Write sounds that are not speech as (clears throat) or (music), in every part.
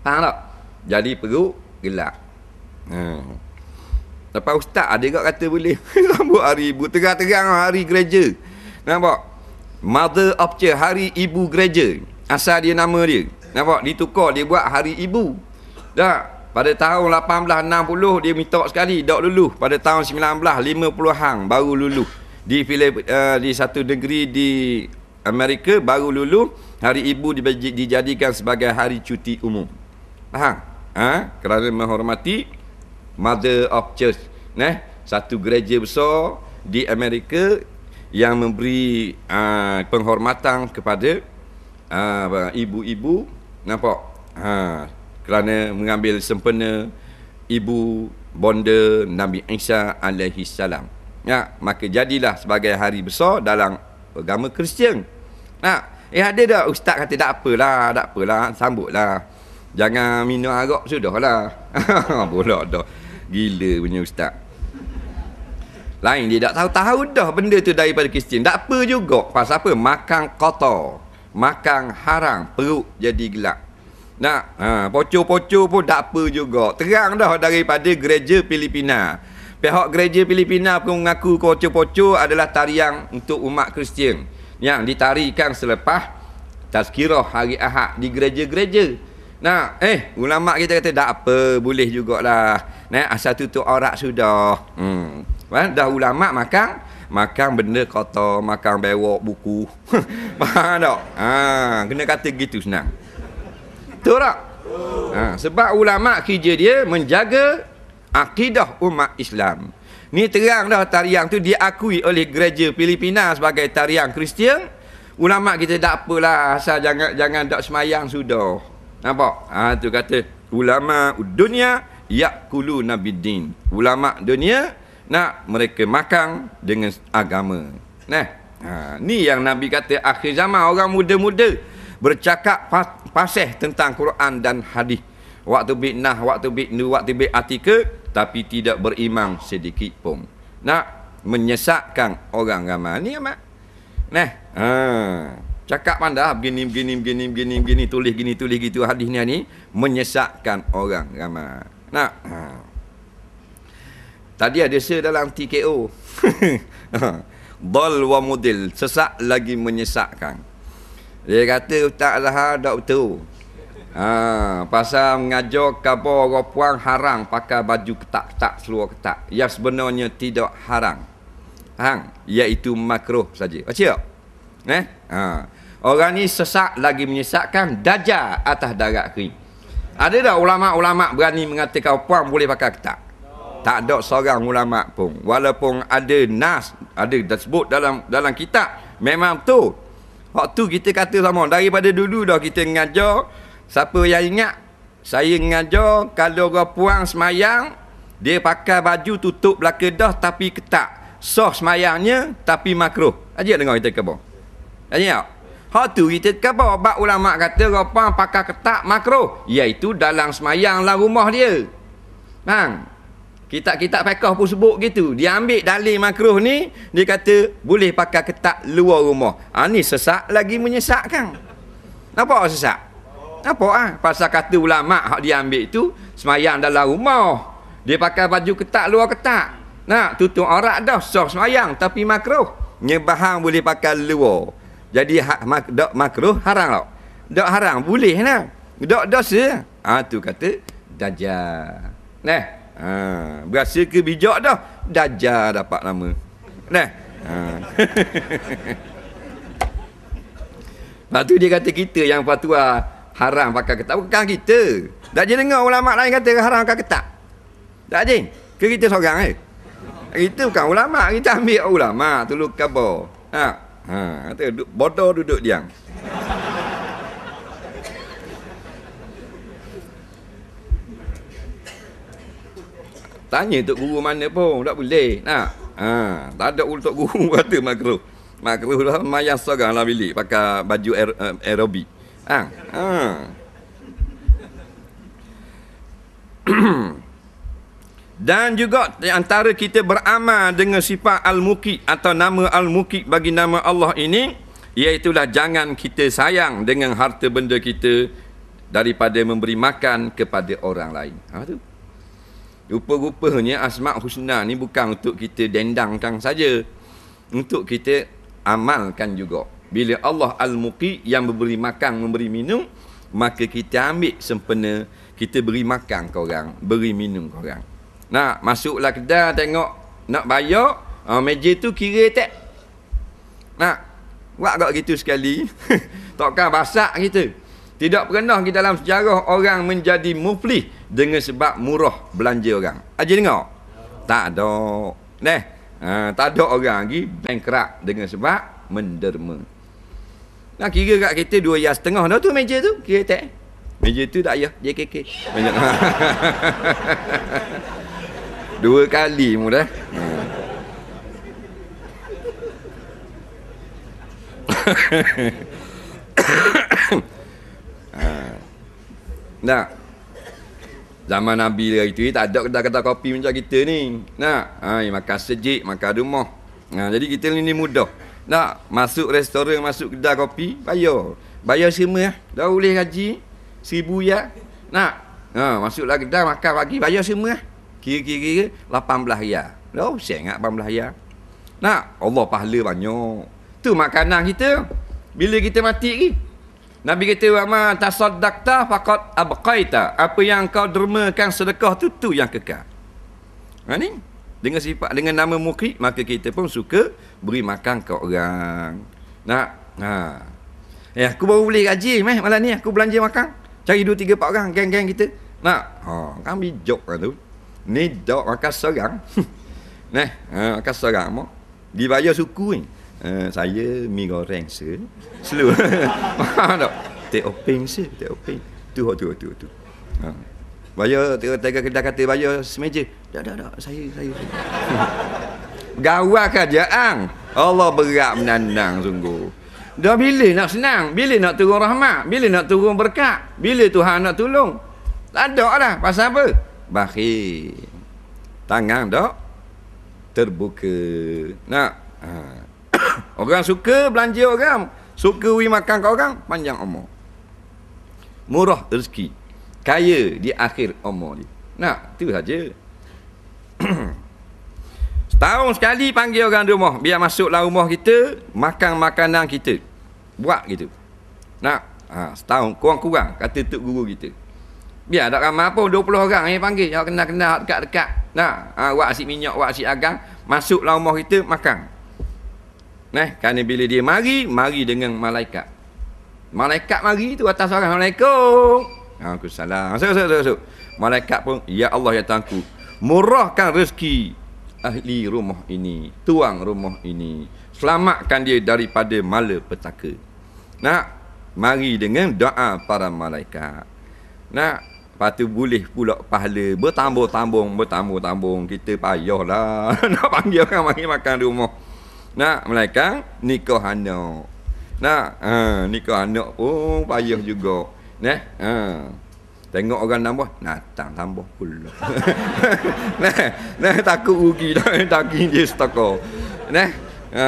Faham tak? Jadi perut gelap. Hmm. Lepas ustaz ada juga kata boleh. Rambut (laughs) hari ibu terang-terang lah hari gereja. Nampak? Mother of the hari ibu gereja. Asal dia nama dia. Nampak? Ditukar dia buat hari ibu. Dah. Pada tahun 1860 dia minta sekali dok lulu pada tahun 1950-an baru lulu di Philip, uh, eh, di satu negeri di Amerika baru lulu hari ibu dijadikan sebagai hari cuti umum faham ha? kerana menghormati mother of church nah satu gereja besar di Amerika yang memberi uh, penghormatan kepada uh, ibu-ibu nampak ha kerana mengambil sempena ibu bonda Nabi Isa alaihi salam ya maka jadilah sebagai hari besar dalam agama Kristian nah eh ada dah ustaz kata tak apalah tak apalah sambutlah Jangan minum arak sudahlah. Pula (laughs) dah. Gila punya ustaz. Lain dia tak tahu-tahu dah benda tu daripada Kristian. Tak apa juga. Pasal apa? Makan kotor. Makan harang, Perut jadi gelap. Nak? Ha, poco-poco pun tak apa juga. Terang dah daripada gereja Filipina. Pihak gereja Filipina pun mengaku poco-poco adalah tarian untuk umat Kristian. Yang ditarikan selepas tazkirah hari Ahad di gereja-gereja. gereja gereja Nah, eh ulama kita kata tak apa, boleh jugaklah. Nah, asal tutup aurat sudah. Hmm. Kan dah ulama makan makan benda kotor, makan bewok buku. (laughs) mana tak? Ha, kena kata gitu senang. Betul tak? Ha, sebab ulama kerja dia menjaga akidah umat Islam. Ni terang dah tarian tu diakui oleh gereja Filipina sebagai tarian Kristian. Ulama kita tak apalah asal jangan jangan tak semayang sudah. Nampak? Ha, tu kata ulama dunia yakulu Din. Ulama dunia nak mereka makan dengan agama. Nah. Ha, ni yang Nabi kata akhir zaman orang muda-muda bercakap pasih tentang Quran dan hadis. Waktu bidnah, waktu bidnu, waktu bi'atika tapi tidak beriman sedikit pun. Nak menyesatkan orang ramai ni amat. Nah. Ha cakap manda lah, begini begini begini begini begini tulis gini tulis gitu hadis ni ni menyesatkan orang ramai. Nah. Ha. Tadi ada saya dalam TKO. (laughs) Ha. Dal wa mudil, sesak lagi menyesatkan. Dia kata Ustaz Zahar dak betul. Ha, pasal mengajar kapo orang puang haram pakai baju ketak-ketak seluar ketak. Ya sebenarnya tidak harang, hang. Iaitu makruh saja. Macam Eh? Ha. Orang ni sesak lagi menyesakkan Dajjal atas darat kiri. Ada tak ulama'-ulama' berani mengatakan Puan boleh pakai ketak? Tak ada seorang ulama' pun Walaupun ada nas Ada disebut dalam dalam kitab Memang tu Waktu kita kata sama Daripada dulu dah kita mengajar Siapa yang ingat Saya mengajar Kalau orang puan semayang Dia pakai baju tutup belakang dah Tapi ketak Soh semayangnya Tapi makruh Ajak dengar kita kebong Ajak Hak tu kita kata bab ulama kata rupa pakai ketak makro iaitu dalam semayang lah rumah dia. Bang. Kitab-kitab fiqh pun sebut gitu. Dia ambil dalil makruh ni, dia kata boleh pakai ketak luar rumah. Ah ha, ni sesak lagi menyesakkan. Apa sesak? Apa ah? Ha? Pasal kata ulama hak dia ambil tu semayang dalam rumah. Dia pakai baju ketak luar ketak. Nah tutup aurat dah sah semayang tapi makruh. Nyebahang boleh pakai luar. Jadi ha, mak, dak makruh haram tau. dok haram boleh lah. dok dosa. Ha tu kata dajjal. Neh. Ha berasa ke bijak dah. Dajjal dapat nama. Neh. Ha. (laughs) Lepas tu dia kata kita yang fatwa haram pakai ketat. Bukan kita. Tak je dengar ulama lain kata haram pakai ketat. Tak je. Ke kita seorang eh. Kita bukan ulama. Kita ambil ulama. Tu lu kabar. Ha. Ha, kata bodoh duduk diam. Tanya tok guru mana pun tak boleh. Nah. Ha, tak ada untuk guru (laughs) kata makro. Makro lah mayas seoranglah bilik pakai baju aer- eh, aerobik. Ha. Ha. (clears throat) Hmm dan juga antara kita beramal dengan sifat al-muqi atau nama al-muqi bagi nama Allah ini ialah jangan kita sayang dengan harta benda kita daripada memberi makan kepada orang lain. Ha tu. Rupa-rupanya asma' husna ni bukan untuk kita dendangkan saja. Untuk kita amalkan juga. Bila Allah al-muqi yang memberi makan, memberi minum, maka kita ambil sempena kita beri makan korang, beri minum korang. Nak masuklah kedai tengok nak bayar, ha uh, meja tu kira tak. Nak buat gak gitu sekali. (laughs) Takkan basak kita. Tidak pernah kita dalam sejarah orang menjadi muflih dengan sebab murah belanja orang. Aje ah, dengar. Tak ada. Neh. Ha, tak ada orang lagi bankrupt dengan sebab menderma. Nak kira kat kita dua yang setengah dah tu meja tu. Kira tak? Meja tu tak ya. JKK. Banyak. Dua kali mu dah. (coughs) Nah. Zaman Nabi dia itu eh, tak ada kata-kata kopi macam kita ni. Nah, ha, makan sejik, makan rumah. Nah, ha, jadi kita ni mudah. Nah, masuk restoran, masuk kedai kopi, bayar. Bayar semua. Eh. Dah boleh gaji. Seribu ya. Nah, Ha, masuklah kedai, makan pagi, bayar semua. Eh. Kira-kira 18 hari Lah oh, usia ingat 18 hari Nak Allah pahala banyak Tu makanan kita Bila kita mati ni Nabi kata wama tasaddaqta faqad abqaita. Apa yang kau dermakan sedekah tu tu yang kekal. Ha ni? Dengan sifat dengan nama mukri maka kita pun suka beri makan ke orang. Nak? Ha. Eh aku baru boleh gaji meh malam ni aku belanja makan. Cari 2 3 4 orang geng-geng kita. Nak? Ha, kami jok kan tu ni dok orang kas seorang (laughs) neh uh, eh, orang kas seorang mo di bayar suku ni eh, saya mi goreng se selu dok (laughs) te openg se te openg tu tu tu tu ha bayar tiga tiga kedai kata bayar semeja dak dak dak saya saya, saya. gawa kerja ang Allah berat menandang sungguh dah bila nak senang bila nak turun rahmat bila nak turun berkat bila Tuhan nak tolong tak ada lah pasal apa bahi tangan dok terbuka nak ha. (coughs) orang suka belanja orang suka wi makan kau orang panjang umur murah rezeki kaya di akhir umur dia nak tu saja (coughs) setahun sekali panggil orang di rumah biar masuklah rumah kita makan makanan kita buat gitu nak ha, setahun kurang-kurang kata tok guru kita biar tak ramai pun 20 orang yang panggil yang kena kena dekat-dekat nah ha, buat asyik minyak awak asyik agang masuklah rumah kita makan Nah, kerana bila dia mari, mari dengan malaikat. Malaikat mari tu atas suara Assalamualaikum. Waalaikumsalam. Masuk, masuk, masuk, Malaikat pun, Ya Allah, Ya Tuhanku. Murahkan rezeki ahli rumah ini. Tuang rumah ini. Selamatkan dia daripada malapetaka. Nah, mari dengan doa para malaikat. Nah, Lepas tu boleh pula pahala bertambung-tambung, bertambung-tambung. Kita payah lah (laughs) nak panggil orang mari makan rumah. Nak melainkan nikah anak. Nak ha, nikah anak pun oh, payah juga. Nah, ha. Tengok orang tambah, natang tambah pula. (laughs) nah, nah takut rugi dah (laughs) tak dia setakat. Nah, ha.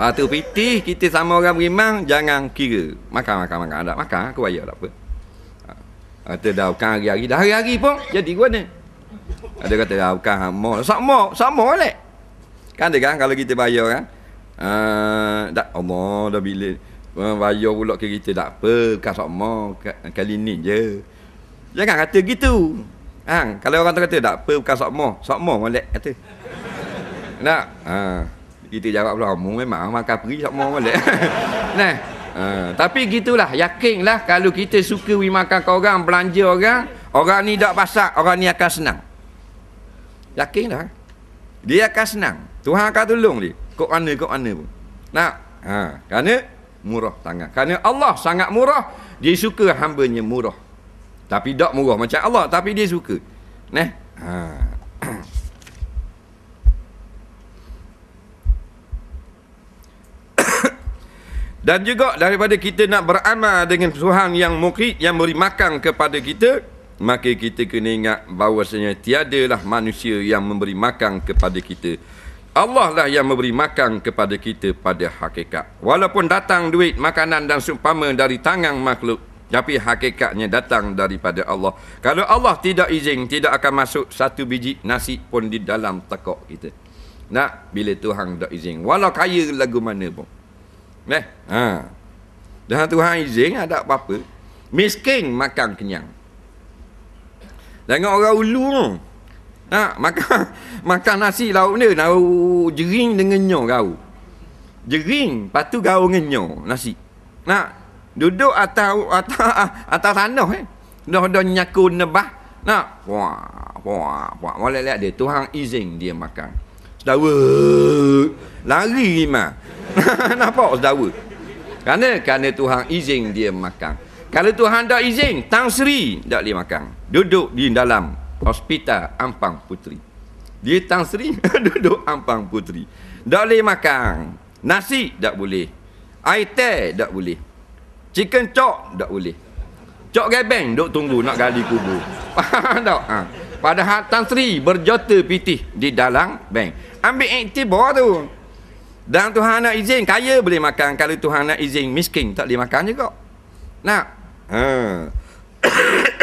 Waktu piti kita sama orang beriman jangan kira. Makan makan makan ada makan aku bayar tak apa. Kata dah bukan hari-hari. Dah hari-hari pun jadi gua ni. Ada kata dah bukan sama. Sama, sama lah. Kan dia kan kalau kita bayar kan. Uh, ah, dah Allah dah bila uh, bayar pula ke kita tak apa. Bukan sama kali ni je. Jangan ya kata gitu. Kan? Kalau orang tu kata tak apa bukan sama. Sama boleh kata. Nak? Ha. Uh, kita jawab pula. Mu memang makan peri sama boleh. (laughs) nah. Ha, tapi gitulah yakinlah kalau kita suka pergi makan kau orang, belanja orang, orang ni dak pasak, orang ni akan senang. Yakinlah. Dia akan senang. Tuhan akan tolong dia. Kok mana, kok mana pun. Nak? Ha, kerana murah tangan. Kerana Allah sangat murah, dia suka hambanya murah. Tapi dak murah macam Allah, tapi dia suka. Neh? Ha. dan juga daripada kita nak beramal dengan Tuhan yang mukit yang beri makan kepada kita maka kita kena ingat bahawasanya tiadalah manusia yang memberi makan kepada kita Allah lah yang memberi makan kepada kita pada hakikat walaupun datang duit makanan dan seumpama dari tangan makhluk tapi hakikatnya datang daripada Allah kalau Allah tidak izin tidak akan masuk satu biji nasi pun di dalam tekok kita nak bila Tuhan tak izin walau kaya lagu mana pun Eh? Ha. Dan Tuhan izin ada apa-apa. Miskin makan kenyang. Dengan orang ulu tu. Ha, makan (laughs) makan nasi lauk dia, lauk jering dengan nyo gaul. Jering, lepas tu gaul dengan nasi. Nak duduk atas atas (laughs) atas tanah eh. Dah dah nyaku nebah. Nak wah wah wah boleh lihat dia Tuhan izin dia makan. Sudah lari mah. (laughs) Nampak sedawa Kerana Kerana Tuhan izin dia makan Kalau Tuhan tak izin Tang Sri Tak boleh makan Duduk di dalam Hospital Ampang Putri Dia Tang Sri (laughs) Duduk Ampang Putri Tak boleh makan Nasi Tak boleh Air teh Tak boleh Chicken chop Tak boleh Cok gebeng Duduk tunggu nak gali kubur (laughs) Faham tak? Ha. Padahal Tang Sri berjota pitih di dalam bank. Ambil aktif bawah tu. Dan Tuhan nak izin kaya boleh makan Kalau Tuhan nak izin miskin tak boleh makan juga Nak ha.